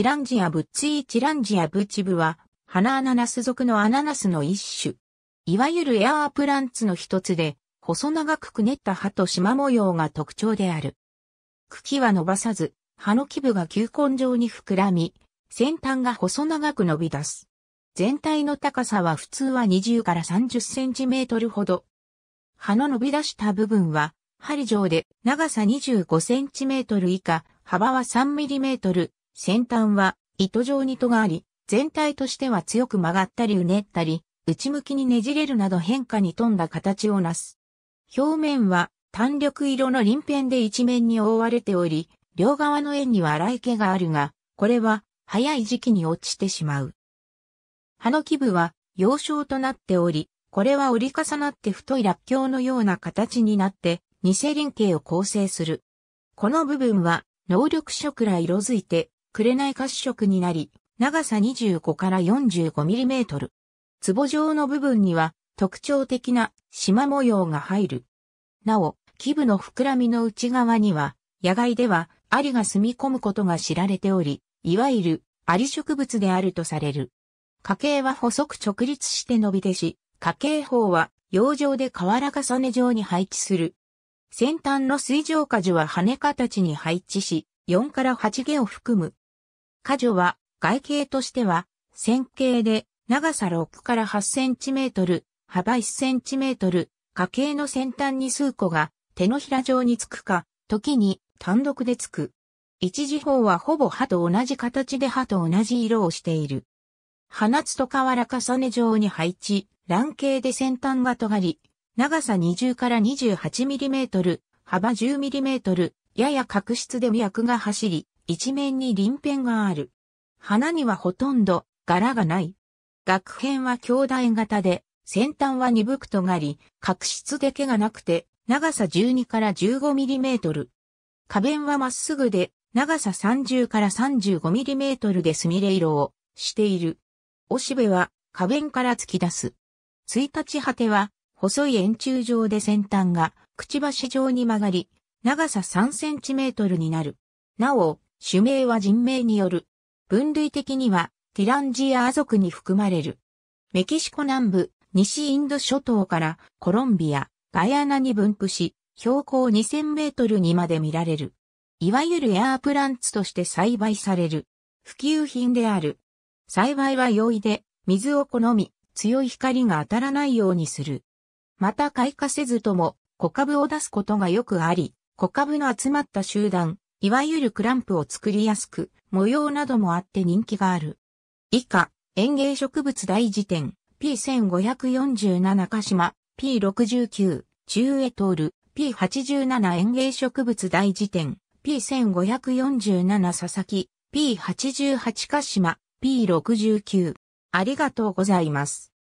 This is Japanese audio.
チランジアブッツィーチランジアブチブは、花アナナス属のアナナスの一種。いわゆるエアープランツの一つで、細長くくねった葉と縞模様が特徴である。茎は伸ばさず、葉の基部が球根状に膨らみ、先端が細長く伸び出す。全体の高さは普通は20から30センチメートルほど。葉の伸び出した部分は、針状で長さ25センチメートル以下、幅は3ミリメートル、先端は糸状に戸があり、全体としては強く曲がったりうねったり、内向きにねじれるなど変化に富んだ形をなす。表面は単緑色の鱗片で一面に覆われており、両側の円には荒い毛があるが、これは早い時期に落ちてしまう。葉の基部は幼少となっており、これは折り重なって太いラッキョウのような形になって、偽輪形を構成する。この部分は能力色ら色づいて紅褐色になり、長さ25から45ミリメートル。壺状の部分には特徴的な縞模様が入る。なお、基部の膨らみの内側には、野外ではアリが住み込むことが知られており、いわゆるアリ植物であるとされる。家系は細く直立して伸びてし、家系法は洋上で瓦重ね状に配置する。先端の水上果樹は羽形に配置し、4から8毛を含む果女は外形としては線形で長さ6から8センチメートル、幅1センチメートル、家系の先端に数個が手のひら状につくか、時に単独でつく。一時方はほぼ歯と同じ形で歯と同じ色をしている。花つと瓦重ね状に配置、卵形で先端が尖り、長さ20から28ミリメートル、幅10ミリメートル、やや角質で脈が走り、一面に鱗片がある。花にはほとんど柄がない。学片は兄弟型で、先端は鈍く尖り、角質で毛がなくて、長さ12から15ミリメートル。花弁はまっすぐで、長さ30から35ミリメートルでスミレ色をしている。おしべは花弁から突き出す。た日果ては、細い円柱状で先端が、くちばし状に曲がり、長さ3センチメートルになる。なお、種名は人名による。分類的には、ティランジア亜族に含まれる。メキシコ南部、西インド諸島からコロンビア、ガヤナに分布し、標高2000メートルにまで見られる。いわゆるエアープランツとして栽培される。普及品である。栽培は容易で、水を好み、強い光が当たらないようにする。また開花せずとも、小株を出すことがよくあり、小株の集まった集団、いわゆるクランプを作りやすく、模様などもあって人気がある。以下、園芸植物大辞典、P1547 鹿島、P69、中江徹、P87 園芸植物大辞典、P1547 佐々木、P88 鹿島、P69。ありがとうございます。